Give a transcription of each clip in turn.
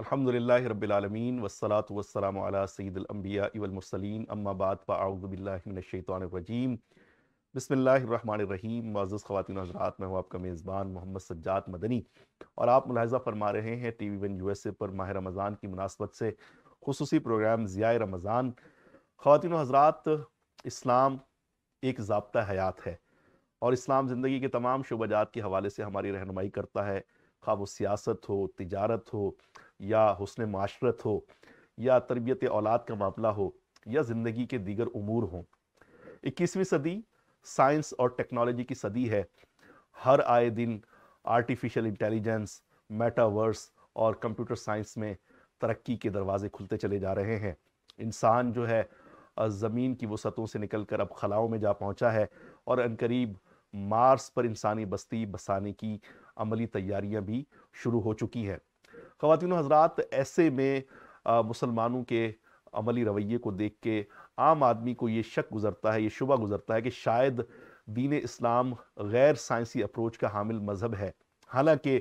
अल्हम्दुलिल्लाह रब्बिलालमीन वस्सलातु वस्सलामु अला सय्यिदिल अंबिया वल मुरसलीन अम्मा बाद फअऊजु बिल्लाहि मिनश शैतानिर रजीम बिस्मिल्लाहिर रहमानिर रहीम मुअज़्ज़ज़ ख़वातीन हज़रात मैं हूं आपका मेज़बान मोहम्मद सज्जाद मदनी और आप मुलाहजा फरमा रहे हैं T V one U S A पर माह रमज़ान की मुनासबत से खसूसी प्रोग्राम ज़िया रमज़ान ख़वातीन हज़रात इस्लाम एक जबता हयात है और इस्लाम ज़िंदगी के तमाम शुबजात के हवाले से हमारी रहनुमाई करता है खा वो सियासत हो तजारत हो या हसन माशरत हो या तरबियत औलाद का मामला हो या ज़िंदगी के दीगर अमूर हों इक्कीसवीं सदी साइंस और टेक्नोलॉजी की सदी है हर आए दिन आर्टिफिशियल इंटेलिजेंस मेटावर्स और कंप्यूटर साइंस में तरक्की के दरवाजे खुलते चले जा रहे हैं इंसान जो है ज़मीन की वसतों से निकल कर अब खलाओं में जा पहुंचा है और अनकरीब मार्स पर इंसानी बस्ती बसाने की अमली तैयारियां भी शुरू हो चुकी हैं खातिन हजरात ऐसे में मुसलमानों के अमली रवैये को देख के आम आदमी को ये शक गुज़रता है ये शुबा गुज़रता है कि शायद दीन इस्लाम गैर साइंसी अप्रोच का हामिल मज़हब है हालांकि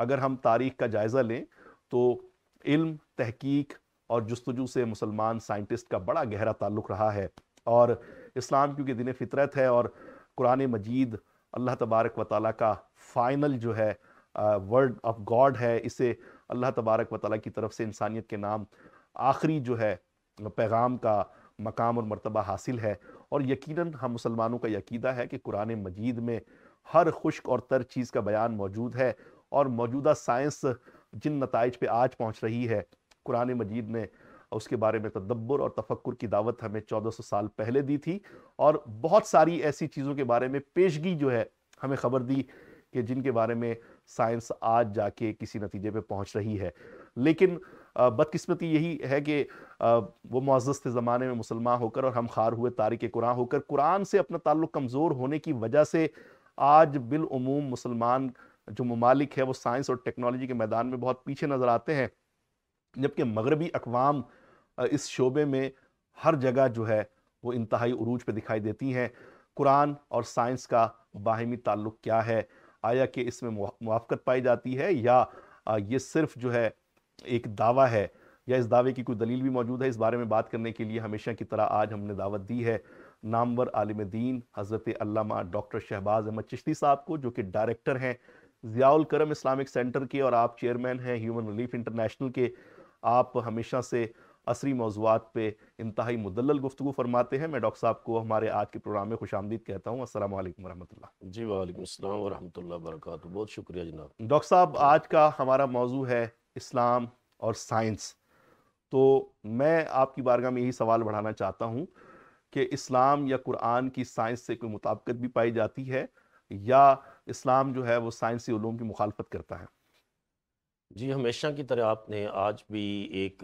अगर हम तारीख का जायज़ा लें तो इल्म तहकीक और जस्तजू से मुसलमान साइंटिस्ट का बड़ा गहरा ताल्लुक़ रहा है और इस्लाम क्योंकि दिन फितरत है और कुरान मजीद अल्लाह तबारक व ताली का फ़ाइनल जो है वर्ड ऑफ गॉड है इसे अल्लाह तबारक व ताली की तरफ से इंसानियत के नाम आखिरी जो है पैगाम का मकाम और मरतबा हासिल है और यकीनन हम मुसलमानों का यकीदा है कि कुरान मजीद में हर खुश्क और तर चीज़ का बयान मौजूद है और मौजूदा साइंस जिन नतज पर आज पहुँच रही है कुरान मजीद ने उसके बारे में तदब्बर और तफक्र की दावत हमें 1400 साल पहले दी थी और बहुत सारी ऐसी चीज़ों के बारे में पेशगी जो है हमें खबर दी कि जिनके बारे में साइंस आज जाके किसी नतीजे पे पहुंच रही है लेकिन बदकिस्मती यही है कि वो मुआज़ थे ज़माने में मुसलमान होकर और हम खार हुए तारिक कुरान होकर कुरान से अपना ताल्लुक़ कमज़ोर होने की वजह से आज बिलूम मुसलमान जो ममालिक है वो साइंस और टेक्नोलॉजी के मैदान में बहुत पीछे नज़र आते हैं जबकि मगरबी अकवाम इस शोबे में हर जगह जो है वो इंतहाई उरूज पर दिखाई देती हैं कुरान और साइंस का बाहमी ताल्लुक़ क्या है आया कि इसमें मुआफ़त पाई जाती है या ये सिर्फ जो है एक दावा है या इस दावे की कोई दलील भी मौजूद है इस बारे में बात करने के लिए हमेशा की तरह आज हमने दावत दी है नामवर आलिम दीन हज़रत अल्लामा डॉक्टर शहबाज अहमद चिश्ती साहब को जो कि डायरेक्टर हैं ज़ियाउल करम इस्लामिक सेंटर के और आप चेयरमैन हैं ह्यूमन रिलीफ इंटरनेशनल के आप हमेशा से असरी मौजूद पर इंतहाई मुदल गुफ्तु फरमाते हैं मैं डॉक्टर साहब को हमारे आज के प्रोग्राम में खुश आमदीद कहता हूँ असल वरहमल्ला जी वालेकाम वरहमल बहुत शुक्रिया जनाब डॉक्टर साहब आज का हमारा मौजू है इस्लाम और साइंस तो मैं आपकी बारगाह में यही सवाल बढ़ाना चाहता हूँ कि इस्लाम या कुरान की साइंस से कोई मुताबकत भी पाई जाती है या इस्लाम जो है वो साइंसी ओलूम की मुखालफत करता है जी हमेशा की तरह आपने आज भी एक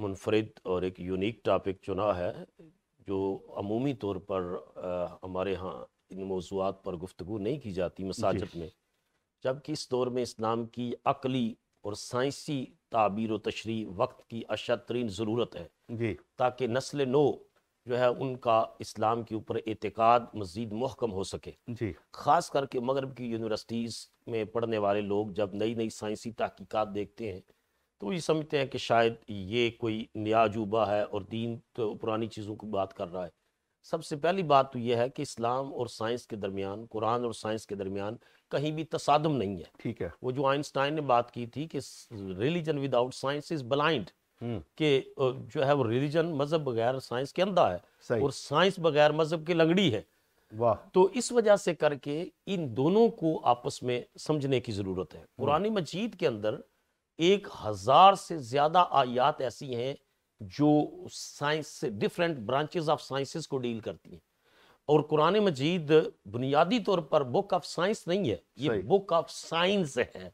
मुनफरद और एक यूनिक टॉपिक चुना है जो अमूमी तौर पर आ, हमारे यहाँ इन मौजूद पर गुफ्तु नहीं की जाती मसाजत में जबकि इस दौर में इस्लाम की अकली और साइंसी ताबीर व तशरी वक्त की अशद तरीन ज़रूरत है जी ताकि नस्ल नो जो है उनका इस्लाम के ऊपर एतक़ाद मज़ीद महकम हो सके जी ख़ास करके मगरब की यूनिवर्सिटीज़ में पढ़ने वाले लोग जब नई नई साइंसी तहकीक़ात देखते हैं तो ये समझते हैं कि शायद ये कोई नया अजूबा है और दीन तो पुरानी चीज़ों की बात कर रहा है सबसे पहली बात तो यह है कि इस्लाम और साइंस के दरमियान कुरान और साइंस के दरमियान कहीं भी तसादम नहीं है ठीक है वो जो आइंस्टाइन ने बात की थी कि religion without science is blind hmm. कि जो है वो रिलीजन मजहब बगैर साइंस के अंधा है और साइंस बगैर मजहब की लंगड़ी है वाह तो इस वजह से करके इन दोनों को आपस में समझने की जरूरत है हम्म। पुरानी मजीद के अंदर एक हजार से ज्यादा आयात ऐसी हैं जो साइंस से डिफरेंट ब्रांचेज ऑफ साइंसेस को डील करती हैं और कुरान मजीद बुनियादी तौर पर बुक ऑफ साइंस नहीं है ये बुक ऑफ साइंस है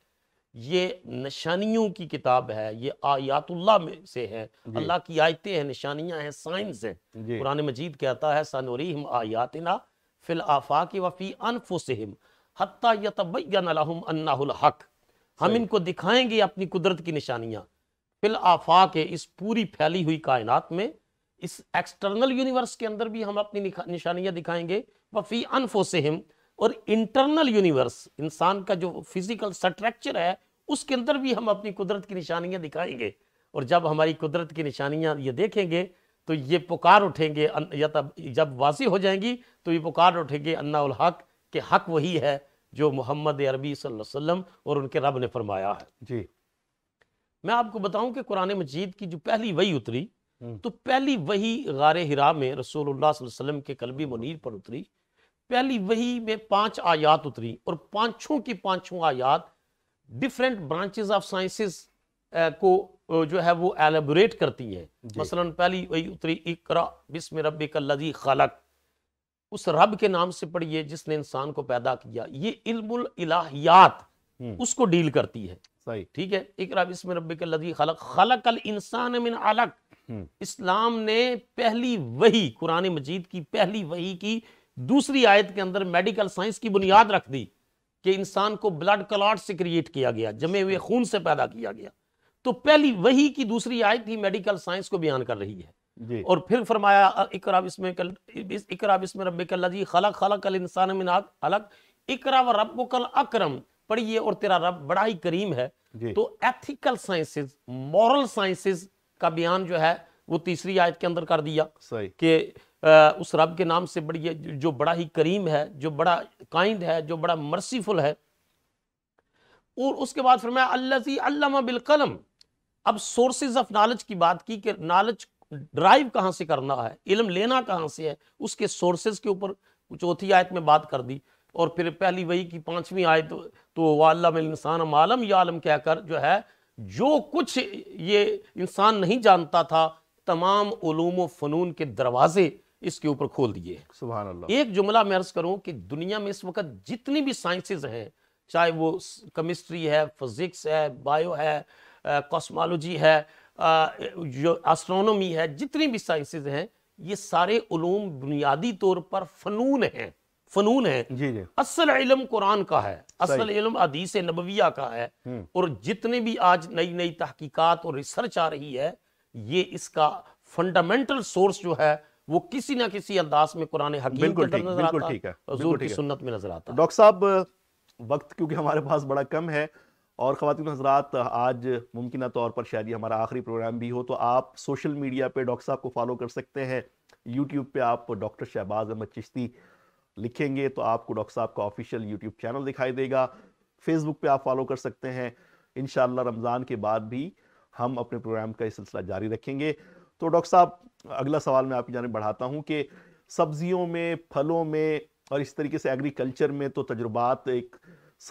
ये निशानियों की किताब है ये आयातुल्ला में से है अल्लाह की आयतें हैं निशानियां हैं साइंस हैं कुरान मजीद कहता है सनोरीम आयातना फिल आफाक वफ़ी अनफुसहम हत्ता यतबयम अन्नाहुल हक हम इनको दिखाएंगे अपनी कुदरत की निशानियां फिल आफाक इस पूरी फैली हुई कायनात में इस एक्सटर्नल यूनिवर्स के अंदर भी हम अपनी निशानियां दिखाएंगे वफ़ी अनफुसहम और इंटरनल यूनिवर्स इंसान का जो फिजिकल स्ट्रक्चर है उसके अंदर भी हम अपनी कुदरत की निशानियां दिखाएंगे और जब हमारी कुदरत की निशानियां ये देखेंगे तो ये पुकार उठेंगे या तब जब वासी हो जाएंगी तो ये पुकार उठेंगे उल हक के हक वही है जो मोहम्मद अरबी वसल्लम और उनके रब ने फरमाया है जी मैं आपको बताऊं कि कुरान मजीद की जो पहली वही उतरी हम्म। तो पहली वही गार हिरा में रसूल वसल्लम के कलबी मुनीर पर उतरी पहली वही में पांच आयात उतरी और पांचों की पांचों आयात डिफरेंट ब्रांचेज ऑफ साइंसेस को जो है वो एलेबोरेट करती है मसलन पहली वही उतरी इकरा बिस्म रब कल्लजी खलक उस रब के नाम से पढ़िए जिसने इंसान को पैदा किया ये इल्मुल इलाहियात हम्म। उसको डील करती है सही ठीक है एक रब इसमें रब के लदी खलक खलक अल इंसान मिन अलग हम्म। इस्लाम ने पहली वही कुरान मजीद की पहली वही की दूसरी आयत के अंदर मेडिकल साइंस की बुनियाद रख दी कि इंसान को ब्लड क्लाट से क्रिएट किया गया जमे हुए खून से पैदा किया गया तो पहली वही की दूसरी आयत ही मेडिकल साइंस को बयान कर रही है और फिर फरमाया इकरा इसमें कल इस खलक खलक कल इंसान मिन अलग इकरा व रब कल अक्रम पढ़िए और तेरा रब बड़ा ही करीम है तो एथिकल साइंसेस मॉरल साइंसेस का बयान जो है वो तीसरी आयत के अंदर कर दिया कि उस रब के नाम से बड़ी जो बड़ा ही करीम है जो बड़ा काइंड है जो बड़ा मर्सीफुल है और उसके बाद फिर मैं अल्लाजी अल्लामा कलम अब सोर्सेज ऑफ नॉलेज की बात की कि नॉलेज ड्राइव कहाँ से करना है इलम लेना कहाँ से है उसके सोर्सेज के ऊपर चौथी आयत में बात कर दी और फिर पहली वही की पांचवी आयत तो वालम इंसान आलम या आलम कहकर जो है जो कुछ ये इंसान नहीं जानता था तमाम ूम फ़नून के दरवाजे इसके ऊपर खोल दिए सुबह एक जुमला मैं अर्ज करूं कि दुनिया में इस वक्त जितनी भी साइंसेज हैं चाहे वो केमिस्ट्री है फिजिक्स है बायो है कॉस्मोलॉजी है एस्ट्रोनॉमी है जितनी भी साइंसेज हैं ये सारे उलूम बुनियादी तौर पर फनून हैं फनून है जी जी। असल इलम कुरान का है असल इलम अदीस नबविया का है हम्म। और जितने भी आज नई नई तहकीकात और रिसर्च आ रही है ये इसका फंडामेंटल सोर्स जो है वो किसी ना किसी अंदाज में कुरान ठीक है सुन्नत में नजर आता डॉक्टर साहब वक्त क्योंकि हमारे पास बड़ा कम है और ख़वातिन हजरात आज मुमकिन तौर पर शायद हमारा आखिरी प्रोग्राम भी हो तो आप सोशल मीडिया पे डॉक्टर साहब को फॉलो कर सकते हैं यूट्यूब पे आप डॉक्टर शहबाज अहमद चिश्ती लिखेंगे तो आपको डॉक्टर साहब का ऑफिशियल यूट्यूब चैनल दिखाई देगा फेसबुक पे आप फॉलो कर सकते हैं इन रमज़ान के बाद भी हम अपने प्रोग्राम का ये सिलसिला जारी रखेंगे तो डॉक्टर साहब अगला सवाल मैं आपकी जानब बढ़ाता हूँ कि सब्जियों में फलों में और इस तरीके से एग्रीकल्चर में तो तजुर्बात एक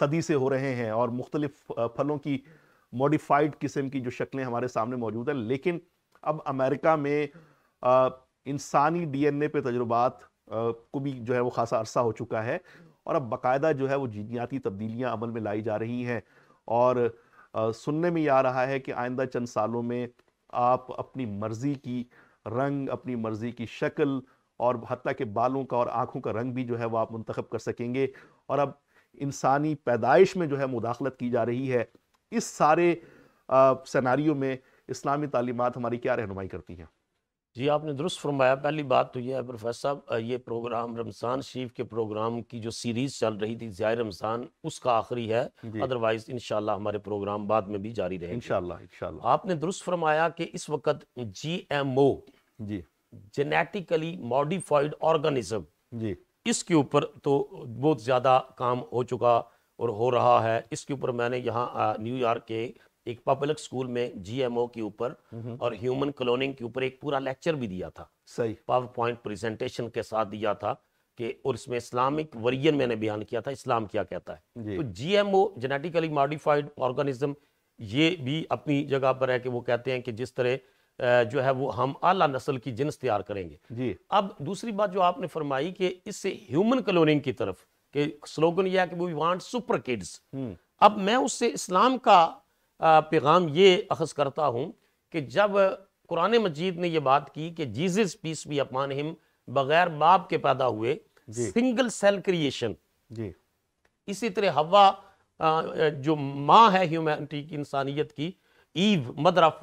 सदी से हो रहे हैं और मुख्तलिफ फलों की मॉडिफाइड किस्म की जो शक्लें हमारे सामने मौजूद हैं लेकिन अब अमेरिका में इंसानी डी एन ए पे तजुर्बात को भी जो है वो खासा अरसा हो चुका है और अब बाकायदा जो है वो जीनियाती तब्दीलियाँ अमल में लाई जा रही हैं और आ, सुनने में ये आ रहा है कि आइंदा चंद सालों में आप अपनी मर्ज़ी की रंग अपनी मर्ज़ी की शक्ल और हती के बालों का और आँखों का रंग भी जो है वह आप मंतखब कर सकेंगे और अब इंसानी पैदाइश में जो है मुदाखलत की जा रही है इस सारे सनारी में इस्लामी तालीमत हमारी क्या रहनुमाई करती हैं जी आपने दुरुस्त फरमाया पहली बात तो यह है प्रोफेसर साहब ये प्रोग्राम रमज़ान शरीफ के प्रोग्राम की जो सीरीज़ चल रही थी ज़ाहिर रमज़ान उसका आखिरी है अदरवाइज इन हमारे प्रोग्राम बाद में भी जारी रहे इन आपने दुरुस्त फरमाया कि इस वक्त जी एम ओ जी जेनेटिकली मॉडिफाइड ऑर्गेनिज्म जी इसके ऊपर तो बहुत ज़्यादा काम हो चुका और हो रहा है इसके ऊपर मैंने यहाँ न्यूयॉर्क के एक पब्लिक स्कूल में जीएमओ के ऊपर और ह्यूमन क्लोनिंग के ऊपर एक पूरा लेक्चर भी दिया था सही पावर पॉइंट प्रेजेंटेशन के साथ दिया था कि और इसमें इस्लामिक वरियन मैंने बयान किया था इस्लाम क्या कहता है जी. तो जीएमओ जेनेटिकली मॉडिफाइड ऑर्गेनिज्म ये भी अपनी जगह पर है कि वो कहते हैं कि जिस तरह जो है वो हम आला नस्ल की जिन्स तैयार करेंगे जी अब दूसरी बात जो आपने फरमाई कि इससे ह्यूमन क्लोनिंग की तरफ के स्लोगन यह है कि वी वांट सुपर किड्स अब मैं उससे इस्लाम का पैगाम ये अखज़ करता हूँ कि जब कुरान मजीद ने यह बात की कि जीसस पीस भी अपान हिम बगैर बाप के पैदा हुए सिंगल सेल क्रिएशन जी इसी तरह हवा जो माँ है ह्यूमैनिटी की इंसानियत की Eve mother of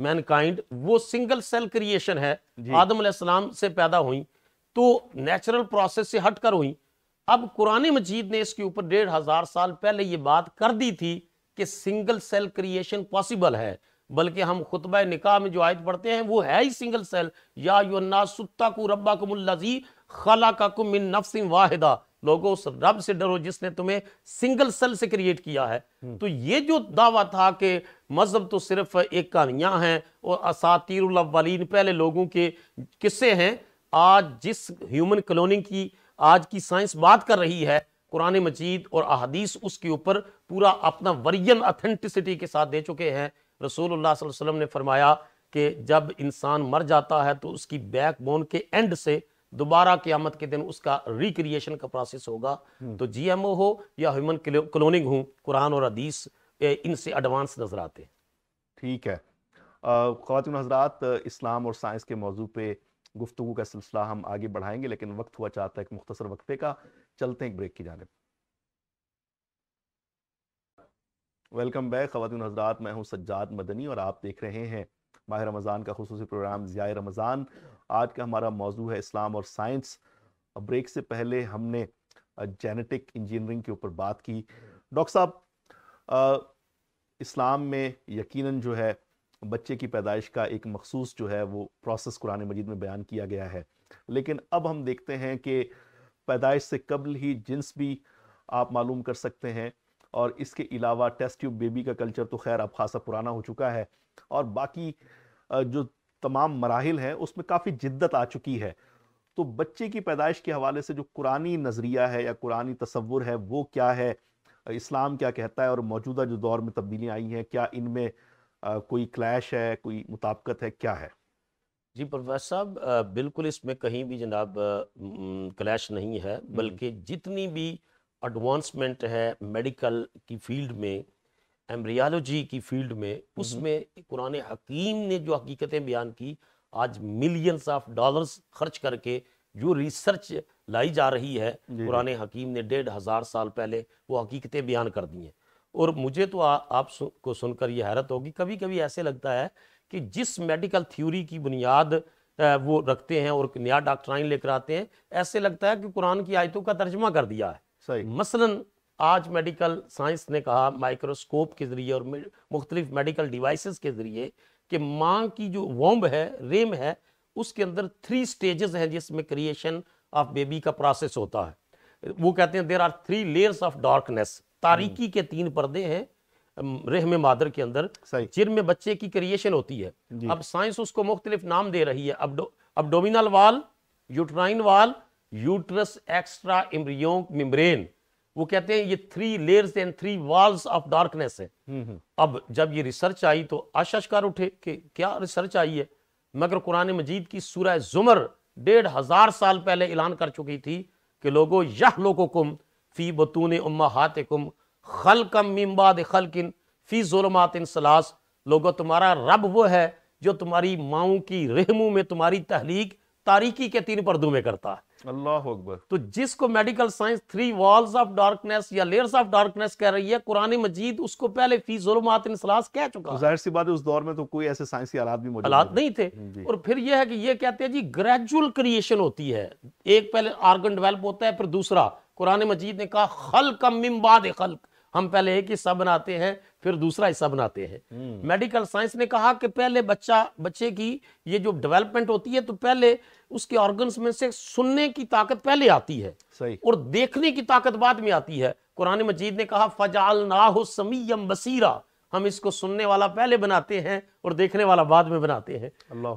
mankind वो सिंगल सेल क्रिएशन है आदम से पैदा हुई तो नेचुरल प्रोसेस से हटकर हुई अब कुरान मजीद ने इसके ऊपर डेढ़ हजार साल पहले ये बात कर दी थी कि सिंगल सेल क्रिएशन पॉसिबल है बल्कि हम खुतब निकाह में जो आयत पढ़ते हैं वो है ही सिंगल सेल या खला का नफसिम वाहिदा लोगों उस रब से डरो जिसने तुम्हें सिंगल सेल से क्रिएट किया है हम्म। तो ये जो दावा था कि मज़हब तो सिर्फ एक कहानियां हैं और असातिरवलिन पहले लोगों के किस्से हैं आज जिस ह्यूमन कलोनी की आज की साइंस बात कर रही है कुरान मजीद और अहादीस उसके ऊपर पूरा अपना वरियन अथेंटिसिटी के साथ दे चुके हैं रसूलुल्लाह वसल्लम ने फरमाया कि जब इंसान मर जाता है तो उसकी बैक बोन के एंड से दोबारा क्यामत के दिन उसका रिक्रिएशन का प्रोसेस होगा हम्म। तो जीएमओ हो या ह्यूमन क्लोनिंग हो कुरान और हदीस इनसे एडवांस नजर आते हैं ठीक है खातिन हजरात इस्लाम और साइंस के मौजू पर गुफ्तु का सिलसिला हम आगे बढ़ाएंगे लेकिन वक्त हुआ चाहता है एक मुख्तर वक्फे का चलते हैं एक ब्रेक की जानब वेलकम बैक खातिन हजरात मैं हूं सज्जाद मदनी और आप देख रहे हैं माह रमज़ान का खसूस प्रोग्राम ज़िया रमज़ान आज का हमारा मौजू है इस्लाम और साइंस ब्रेक से पहले हमने जेनेटिक इंजीनियरिंग के ऊपर बात की डॉक्टर साहब इस्लाम में यकीनन जो है बच्चे की पैदाइश का एक मखसूस जो है वो प्रोसेस कुरान मजीद में बयान किया गया है लेकिन अब हम देखते हैं कि पैदाइश से कबल ही जिन्स भी आप मालूम कर सकते हैं और इसके अलावा टेस्ट ट्यूब बेबी का कल्चर तो खैर अब खासा पुराना हो चुका है और बाकी जो तमाम मराहल हैं उसमें काफ़ी जिद्दत आ चुकी है तो बच्चे की पैदाइश के हवाले से जो कुरानी नज़रिया है या कुरानी तस्वुर है वो क्या है इस्लाम क्या कहता है और मौजूदा जो दौर में तब्दीलियाँ आई हैं क्या इनमें कोई क्लैश है कोई मुताबकत है क्या है जी प्रोफेसर साहब बिल्कुल इसमें कहीं भी जनाब क्लैश नहीं है बल्कि जितनी भी एडवांसमेंट है मेडिकल की फील्ड में एम्ब्रियालोजी की फील्ड में उसमें कुरान हकीम ने जो हकीकतें बयान की आज मिलियंस ऑफ डॉलर्स खर्च करके जो रिसर्च लाई जा रही है कुरान हकीम ने डेढ़ हज़ार साल पहले वो हकीकतें बयान कर दी हैं और मुझे तो आ, आप सु, को सुनकर ये हैरत होगी कभी कभी ऐसे लगता है कि जिस मेडिकल थ्योरी की बुनियाद वो रखते हैं और नया डॉक्टर लेकर आते हैं ऐसे लगता है कि कुरान की आयतों का तर्जमा कर दिया है सही मसलन आज मेडिकल साइंस ने कहा माइक्रोस्कोप के ज़रिए और मुख्तलिफ मेडिकल डिवाइसेस के ज़रिए कि माँ की जो वॉम्ब है रेम है उसके अंदर थ्री स्टेजेस हैं जिसमें क्रिएशन ऑफ बेबी का प्रोसेस होता है वो कहते हैं there are three layers of darkness तारीकी के तीन पर्दे हैं रेह में मादर के अंदर चिर में बच्चे की क्रिएशन होती है अब साइंस उसको मुख्तलिफ नाम दे रही है अब अबडोमिनल वाल यूट्राइन वाल यूट्रस एक्स्ट्रा इम्रियो मिम्ब्रेन वो कहते हैं ये three layers and three walls of darkness है हम्म, हम्म। अब जब ये रिसर्च आई तो आशाशकार उठे कि क्या रिसर्च आई है मगर कुरान मजीद की सूरह जुमर डेढ़ हजार साल पहले ऐलान कर चुकी थी कि लोगो यह लोगो कुम फी बतून उम्मा हाथ कुम खल कम मिम्बाद किन फ़ी ज़ुलमातिन सलास लोगो तुम्हारा रब वो है जो तुम्हारी माओ की रहमू में तुम्हारी तहलीक तारीकी के तीन पर्दों में करता है अल्लाह अकबर तो जिसको medical science three walls of darkness या लेयर्स ऑफ डार्कनेस कह रही है कुरान मजीद उसको पहले फी जुलमात सलास कह चुका जाहिर सी बात है उस दौर में तो कोई ऐसे साइंसी आलात भी मौजूद आलात नहीं थे और फिर यह है कि ये कहते हैं जी ग्रेजुअल क्रिएशन होती है एक पहले ऑर्गन डेवलप होता है फिर दूसरा कुरान मजीद ने कहा खल कम मिम्बाद खल्क हम पहले एक हिस्सा बनाते हैं फिर दूसरा हिस्सा बनाते हैं हम्म। मेडिकल साइंस ने कहा कि पहले बच्चा बच्चे की ये जो डेवलपमेंट होती है तो पहले उसके ऑर्गन्स में से सुनने की ताकत पहले आती है सही और देखने की ताकत बाद में आती है कुरान मजीद ने कहा फजाल नाहो समीयम बसीरा हम इसको सुनने वाला पहले बनाते हैं और देखने वाला बाद में बनाते हैं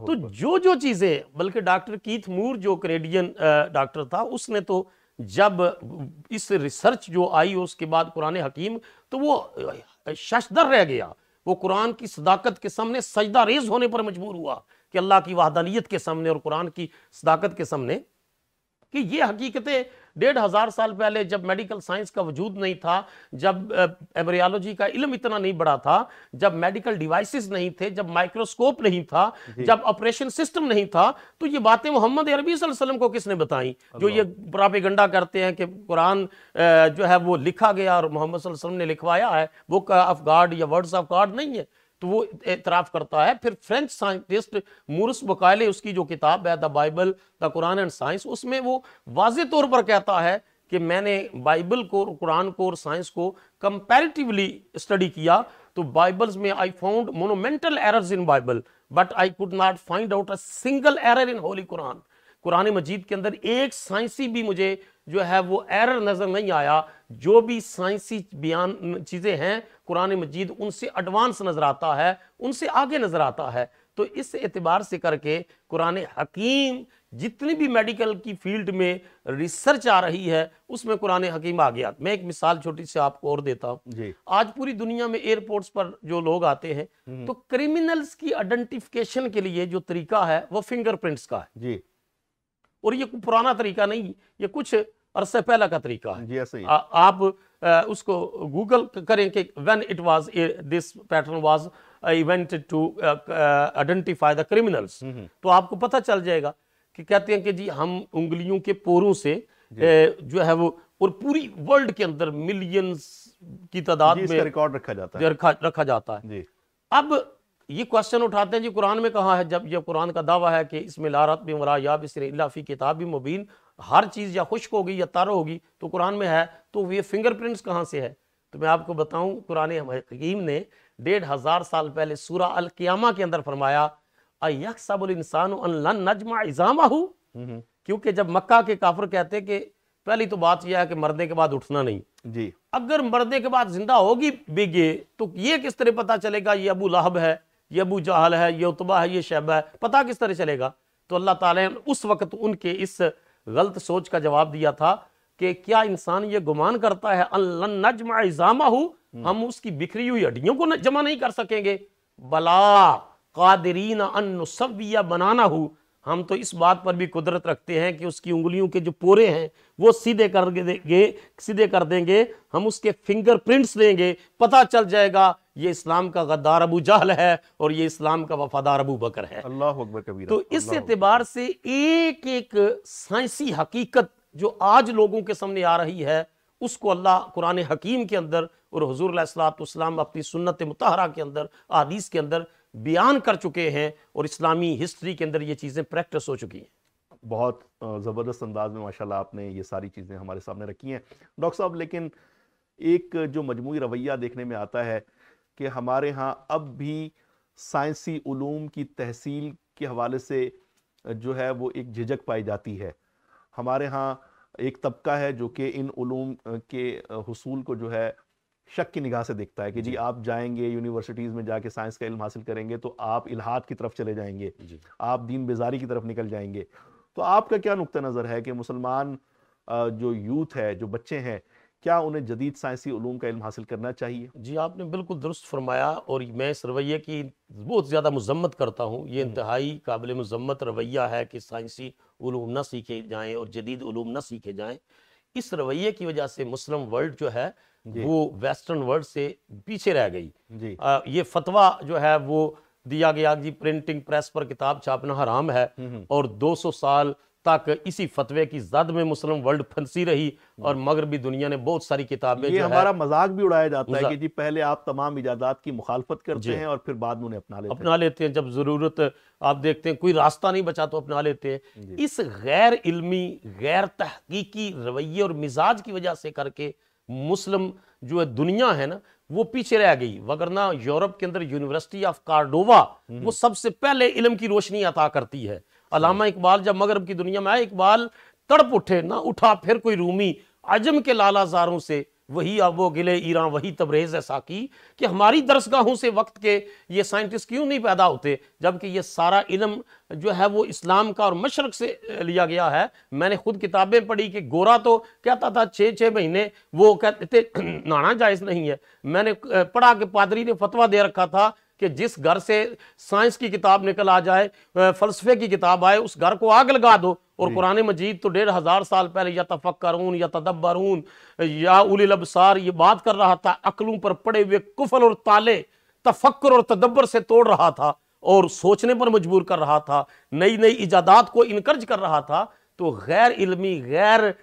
तो जो जो चीजें बल्कि डॉक्टर कीथ मूर जो करेडियन डॉक्टर था उसने तो जब इस रिसर्च जो आई उसके बाद कुरान हकीम तो वो शशदर रह गया वो कुरान की सदाकत के सामने सजदा रेज होने पर मजबूर हुआ कि अल्लाह की वाहदानियत के सामने और कुरान की सदाकत के सामने कि ये हकीकतें डेढ़ हज़ार साल पहले जब मेडिकल साइंस का वजूद नहीं था जब एम्ब्रियोलॉजी का इलम इतना नहीं बढ़ा था जब मेडिकल डिवाइसेस नहीं थे जब माइक्रोस्कोप नहीं था जब ऑपरेशन सिस्टम नहीं था तो ये बातें मोहम्मद अरबी वसल्लम को किसने बताई जो ये प्रापेगंडा करते हैं कि कुरान जो है वो लिखा गया और मोहम्मद ने लिखवाया है बुक ऑफ गॉड या वर्ड्स ऑफ गॉड नहीं है तो वो एतराफ़ करता है फिर फ्रेंच साइंटिस्ट मूरस बकायले उसकी जो किताब है the Bible the Quran and science उसमें वो वाज तौर पर कहता है कि मैंने बाइबल को और कुरान को और साइंस को कंपेरेटिवली स्टडी किया तो बाइबल्स में I found monumental errors in Bible but I could not find out a single error in holy Quran कुरान मजीद के अंदर एक साइंसी भी मुझे जो है वो एरर नज़र नहीं आया जो भी साइंसी बयान चीज़ें हैं कुरान मजीद उनसे एडवांस नज़र आता है उनसे आगे नज़र आता है तो इस एतबार से करके कुरान हकीम जितनी भी मेडिकल की फील्ड में रिसर्च आ रही है उसमें कुरान हकीम आ गया मैं एक मिसाल छोटी सी आपको और देता हूँ आज पूरी दुनिया में एयरपोर्ट्स पर जो लोग आते हैं हम्म। तो क्रिमिनल्स की आइडेंटिफिकेशन के लिए जो तरीका है वो फिंगरप्रिंट्स का है जी और ये पुराना तरीका नहीं ये कुछ अरसे पहला का तरीका है जी ऐसे आप आ, उसको गूगल करें कि when it was this pattern was event to identify the criminals तो आपको पता चल जाएगा कि कहते हैं कि जी हम उंगलियों के पोरों से ए, जो है वो और पूरी वर्ल्ड के अंदर मिलियंस की तादाद में रिकॉर्ड रखा जाता है रखा, रखा जाता है अब ये क्वेश्चन उठाते हैं जी कुरान में कहा है जब जब कुरान का दावा है कि इसमें लारत भी मरा या बिसरफी किताब भी मुबीन हर चीज़ या खुश्क होगी या तार होगी तो कुरान में है तो ये फिंगरप्रिंट्स कहाँ से है तो मैं आपको बताऊँ कुरान हकीम ने डेढ़ हज़ार साल पहले सूरा अलक्यामा के अंदर फरमाया अयक सबुल इंसान नजमा इजामा हूँ हम्म, हम्म। क्योंकि जब मक्का के काफर कहते कि पहली तो बात यह है कि मरने के बाद उठना नहीं जी अगर मरने के बाद जिंदा होगी बिगे तो ये किस तरह पता चलेगा ये अबू लहब है ये अबू जहल है ये उतबा है ये शैबा है पता किस तरह चलेगा तो अल्लाह ताला ने उस वक्त उनके इस गलत सोच का जवाब दिया था कि क्या इंसान ये गुमान करता है नजमा हूँ हम उसकी बिखरी हुई हड्डियों को जमा नहीं कर सकेंगे बला कादरीन अनसविया बनाना हो हम तो इस बात पर भी कुदरत रखते हैं कि उसकी उंगलियों के जो पोरे हैं वो सीधे कर देंगे सीधे कर देंगे हम उसके फिंगर प्रिंट्स देंगे पता चल जाएगा ये इस्लाम का गद्दार अबू जहल है और ये इस्लाम का वफादार अबू बकर है अल्लाह अकबर कबीर तो इस एतबार से एक एक साइंसी हकीकत जो आज लोगों के सामने आ रही है उसको अल्लाह कुरान हकीम के अंदर और हजूर सलाम अपनी सुन्नत मतहरा के अंदर आदीस के अंदर बयान कर चुके हैं और इस्लामी हिस्ट्री के अंदर ये चीज़ें प्रैक्टिस हो चुकी हैं बहुत ज़बरदस्त अंदाज में माशाल्लाह आपने ये सारी चीज़ें हमारे सामने रखी हैं डॉक्टर साहब लेकिन एक जो मजमू रवैया देखने में आता है कि हमारे यहाँ अब भी साइंसी ूम की तहसील के हवाले से जो है वो एक झिझक पाई जाती है हमारे यहाँ एक तबका है जो कि इन ूम के हसूल को जो है शक की निगाह से देखता है कि जी, जी आप जाएंगे यूनिवर्सिटीज़ में जाके साइंस का इल्म हासिल करेंगे तो आप इलाहाद की तरफ चले जाएंगे आप दीन बेजारी की तरफ निकल जाएंगे तो आपका क्या नुक़ नज़र है कि मुसलमान जो यूथ है जो बच्चे हैं क्या उन्हें जदीद साइंसी उलूम का इल्म हासिल करना चाहिए जी आपने बिल्कुल दुरुस्त फरमाया और मैं इस रवैये की बहुत ज़्यादा मजम्मत करता हूँ ये हम्म। इंतहाई काबिल मजम्मत रवैया है कि साइंसी उलूम ना सीखे जाएँ और जदीद उलूम ना सीखे जाएँ इस रवैये की वजह से मुस्लिम वर्ल्ड जो है वो वेस्टर्न वर्ल्ड से पीछे रह गई आ, ये फतवा जो है वो दिया गया जी प्रिंटिंग प्रेस पर किताब छापना हराम है हम्म। और 200 साल तक इसी फतवे की जद में मुस्लिम वर्ल्ड फंसी रही और मगरबी दुनिया ने बहुत सारी किताबें ये हमारा मजाक भी उड़ाया जाता है कि जी पहले आप तमाम इजादात की मुखालफत करते हैं और फिर बाद में उन्हें अपना लेते अपना लेते हैं जब ज़रूरत आप देखते हैं कोई रास्ता नहीं बचा तो अपना लेते हैं इस गैर इलमी गैर तहकीकी रवैये और मिजाज की वजह से करके मुस्लिम जो है दुनिया है ना वो पीछे रह गई वगरना यूरोप के अंदर यूनिवर्सिटी ऑफ कार्डोवा हम्म। वो सबसे पहले इलम की रोशनी अता करती है अलामा इकबाल जब मगरब की दुनिया में आए इकबाल तड़प उठे ना उठा फिर कोई रूमी अजम के लालाजारों से वही अब वो गिले ईरान वही तबरेज है साकी कि हमारी दरसगाहों से वक्त के ये साइंटिस्ट क्यों नहीं पैदा होते जबकि ये सारा इलम जो है वो इस्लाम का और मशरक से लिया गया है मैंने खुद किताबें पढ़ी कि गोरा तो कहता था छः छः महीने वो कहते नाना जायज़ नहीं है मैंने पढ़ा कि पादरी ने फतवा दे रखा था कि जिस घर से साइंस की किताब निकल आ जाए फलसफे की किताब आए उस घर को आग लगा दो और कुरान मजीद तो डेढ़ हज़ार साल पहले या तफक्रून या तदब्बरून या उलिल अबसार ये बात कर रहा था अकलों पर पड़े हुए कुफल और ताले तफक्र और तदब्बर से तोड़ रहा था और सोचने पर मजबूर कर रहा था नई नई इजादात को इनकर्ज कर रहा था तो गैर इलमी गैर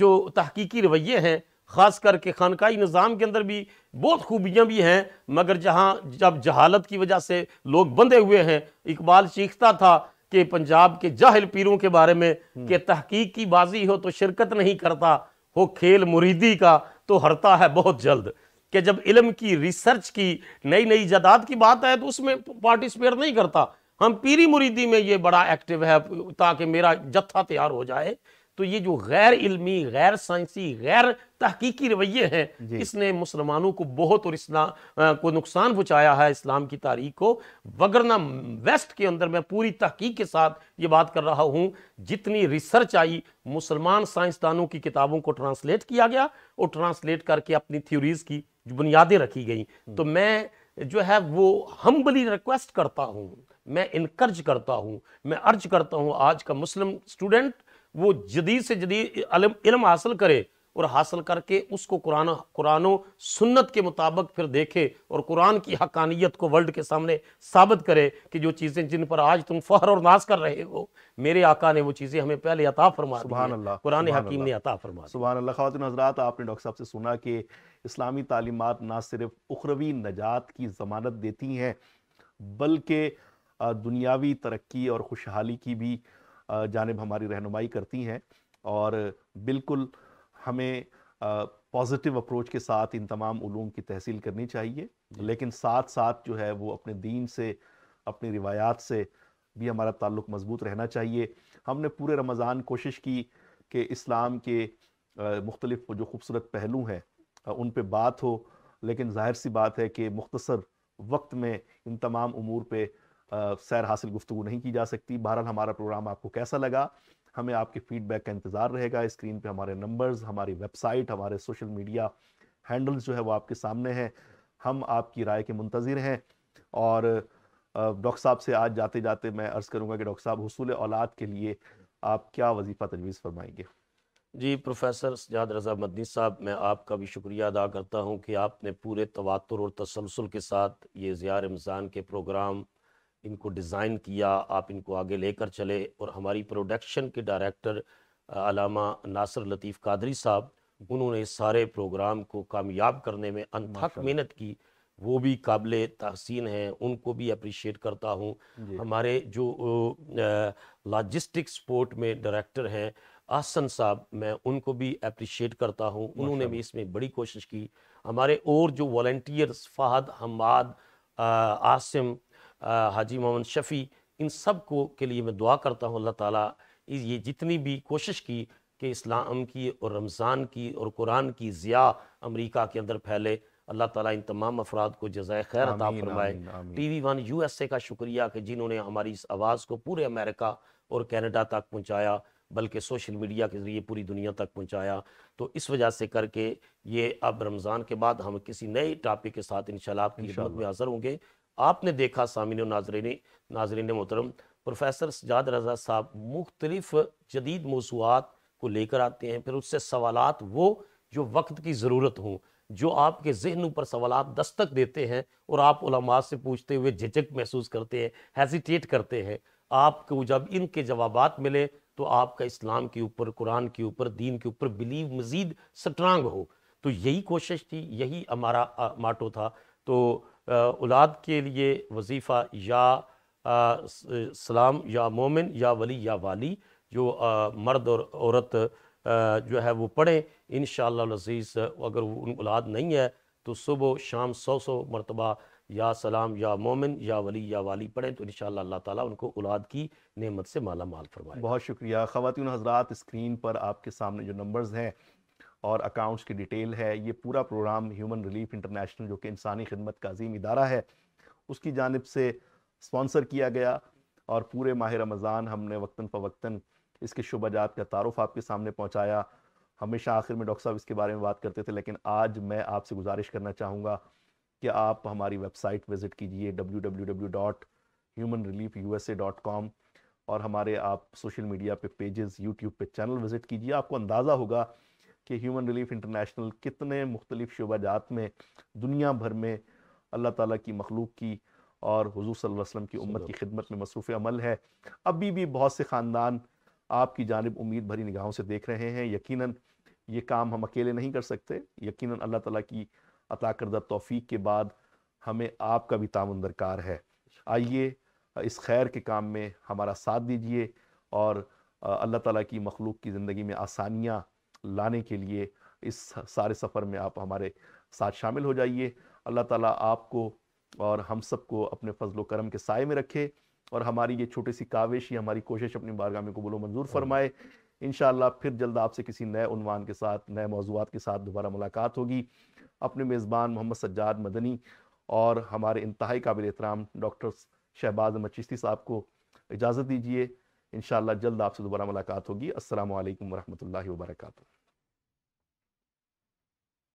जो तहकीकी रवैये हैं ख़ास करके खानकाई निज़ाम के अंदर भी बहुत खूबियाँ भी हैं मगर जहाँ जब जहालत की वजह से लोग बंधे हुए हैं इकबाल चीखता था कि पंजाब के जाहिल पीरों के बारे में हम्म। कि तहकीक की बाजी हो तो शिरकत नहीं करता हो खेल मुरीदी का तो हरता है बहुत जल्द कि जब इलम की रिसर्च की नई नई जदाद की बात आए तो उसमें पार्टिसिपेट नहीं करता हम पीरी मुरीदी में ये बड़ा एक्टिव है ताकि मेरा जत्था तैयार हो जाए तो ये जो गैर इल्मी गैर साइंसी गैर तहकीकी रवैये हैं इसने मुसलमानों को बहुत और इस्लाम को नुकसान पहुँचाया है इस्लाम की तारीख को वगरना वेस्ट के अंदर मैं पूरी तहकीक के साथ ये बात कर रहा हूँ जितनी रिसर्च आई मुसलमान साइंसदानों की किताबों को ट्रांसलेट किया गया और ट्रांसलेट करके अपनी थ्योरीज की बुनियादें रखी गई हम्म। तो मैं जो है वो हम्बली रिक्वेस्ट करता हूँ मैं इनकर्ज करता हूँ मैं अर्ज करता हूँ आज का मुस्लिम स्टूडेंट वो जदीद से जदीद इलम हासिल करे और हासिल करके उसको कुरान कुरान सुन्नत के मुताबिक फिर देखे और कुरान की हकानियत को वर्ल्ड के सामने साबित करे कि जो चीज़ें जिन पर आज तुम फ़हर और नाश कर रहे हो मेरे आका ने वो चीज़ें हमें पहले अता फरमा सुबह कुरान हकीम ने अता फरमा सुबह अल्लाह हजरात आपने डॉक्टर साहब से सुना कि इस्लामी तालीमत ना सिर्फ उखरवी नजात की ज़मानत देती हैं बल्कि दुनियावी तरक्की और खुशहाली की भी जानब हमारी रहनुमाई करती हैं और बिल्कुल हमें पॉजिटिव अप्रोच के साथ इन तमाम उलूम की तहसील करनी चाहिए लेकिन साथ साथ जो है वो अपने दीन से अपनी रिवायात से भी हमारा ताल्लुक मजबूत रहना चाहिए हमने पूरे रमज़ान कोशिश की कि इस्लाम के मुख्तलिफ जो खूबसूरत पहलू हैं उन पर बात हो लेकिन जाहिर सी बात है कि मुख्तसर वक्त में इन तमाम अमूर पर सैर हासिल गुफ्तु नहीं की जा सकती बहरहाल हमारा प्रोग्राम आपको कैसा लगा हमें आपके फीडबैक का इंतज़ार रहेगा स्क्रीन पे हमारे नंबर्स हमारी वेबसाइट हमारे सोशल मीडिया हैंडल्स जो है वो आपके सामने हैं हम आपकी राय के मंतजर हैं और डॉक्टर साहब से आज जाते जाते मैं अर्ज़ करूँगा कि डॉक्टर साहब हसूल औलाद के लिए आप क्या वजीफ़ा तजवीज़ फरमाएंगे जी प्रोफेसर सजाद रजा मदनी साहब मैं आपका भी शुक्रिया अदा करता हूँ कि आपने पूरे तवातुर और तसलसल के साथ ये ज़िया रमज़ान के प्रोग्राम इनको डिज़ाइन किया आप इनको आगे लेकर चले और हमारी प्रोडक्शन के डायरेक्टर अलामा नासर लतीफ़ कादरी साहब उन्होंने सारे प्रोग्राम को कामयाब करने में अनथक मेहनत की वो भी काबिल तहसीन हैं उनको भी अप्रिशिएट करता हूँ हमारे जो लॉजिस्टिक सपोर्ट में डायरेक्टर हैं आसन साहब मैं उनको भी अप्रिशिएट करता हूँ उन्होंने भी इसमें बड़ी कोशिश की हमारे और जो वॉल्टियर्स फ़हद हमाद आसिम हाजी मोहम्मद शफ़ी इन सब को के लिए मैं दुआ करता हूँ अल्लाह ताला ये जितनी भी कोशिश की कि इस्लाम की और रमज़ान की और कुरान की ज़िया अमेरिका के अंदर फैले अल्लाह ताला इन तमाम अफराद को जजाय खैर अता फरमाए T V one U S A का शुक्रिया कि जिन्होंने हमारी इस आवाज़ को पूरे अमेरिका और कैनेडा तक पहुँचाया बल्कि सोशल मीडिया के ज़रिए पूरी दुनिया तक पहुँचाया तो इस वजह से करके ये अब रमज़ान के बाद हम किसी नए टॉपिक के साथ इन आपकी खिदमत में हाज़िर होंगे आपने देखा सामिन नाजरीन नाजरीन मोहतरम प्रोफेसर सजाद रजा साहब मुख्तलिफ जदीद मौसूद को लेकर आते हैं फिर उससे सवालत वो जो वक्त की ज़रूरत हों जो आपके जहन पर सवाल दस्तक देते हैं और आप से पूछते हुए झिझक महसूस करते हैं हेजिटेट करते हैं आपको जब इनके जवाब मिले तो आपका इस्लाम के ऊपर कुरान के ऊपर दीन के ऊपर बिलीव मज़ीद स्ट्रांग हो तो यही कोशिश थी यही हमारा माटो था तो औलाद के लिए वजीफ़ा या आ, सलाम या मोमिन या वली या वाली जो आ, मर्द और औरत जो है वो पढ़ें इन शज़ीज़ अगर उन औलाद नहीं है तो सुबह शाम सौ सौ मरतबा या सलाम या मोमिन या वली या वाली पढ़ें तो इन अल्लाह ताला उनको औलाद की नेमत से माला माल फरमाए बहुत शुक्रिया ख़वान हजरात स्क्रीन पर आपके सामने जो नंबर्स हैं और अकाउंट्स की डिटेल है ये पूरा प्रोग्राम ह्यूमन रिलीफ इंटरनेशनल जो कि इंसानी खिदमत का अजीम इदारा है उसकी जानब से स्पॉन्सर किया गया और पूरे माह रमज़ान हमने वक्ता फ़वक्ता इसके शुबाजात का तारफ़ आपके सामने पहुँचाया हमेशा आखिर में डॉक्टर साहब इसके बारे में बात करते थे लेकिन आज मैं आपसे गुजारिश करना चाहूँगा कि आप हमारी वेबसाइट विज़िट कीजिए W W W dot human relief U S A dot com और हमारे आप सोशल मीडिया पे पेजेस यूट्यूब पे चैनल विज़िट कीजिए आपको अंदाज़ा होगा कि ह्यूमन रिलीफ इंटरनेशनल कितने मुख्तलिफ़ जात में दुनिया भर में अल्लाह ताला की मखलूक की और अलैहि वसल्लम की उम्मत की खिदमत में मसरूफ़ अमल है अभी भी बहुत से ख़ानदान आपकी जानब उम्मीद भरी निगाहों से देख रहे हैं यकीनन ये काम हम अकेले नहीं कर सकते यकीनन अल्लाह ताला की अता करदा तोफ़ी के बाद हमें आपका भी तामन दरकार है आइए इस खैर के काम में हमारा साथ दीजिए और अल्लाह ताला की मखलूक की ज़िंदगी में आसानियाँ लाने के लिए इस सारे सफ़र में आप हमारे साथ शामिल हो जाइए अल्लाह ताला आपको और हम सबको अपने फजल करम के साय में रखे और हमारी ये छोटी सी काविश या हमारी कोशिश अपनी बारगाह में कबूल मंजूर फरमाए इन फिर जल्द आपसे किसी नए उनवान के साथ नए मौजूद के साथ दोबारा मुलाकात होगी अपने मेज़बान मोहम्मद सज्जाद मदनी और हमारे इंतहाई काबिल एहतराम डॉक्टर शहबाज अहमद चिश्ती साहब को इजाज़त दीजिए इनशाला जल्द आपसे दोबारा मुलाकात होगी असल वरहमल वर्का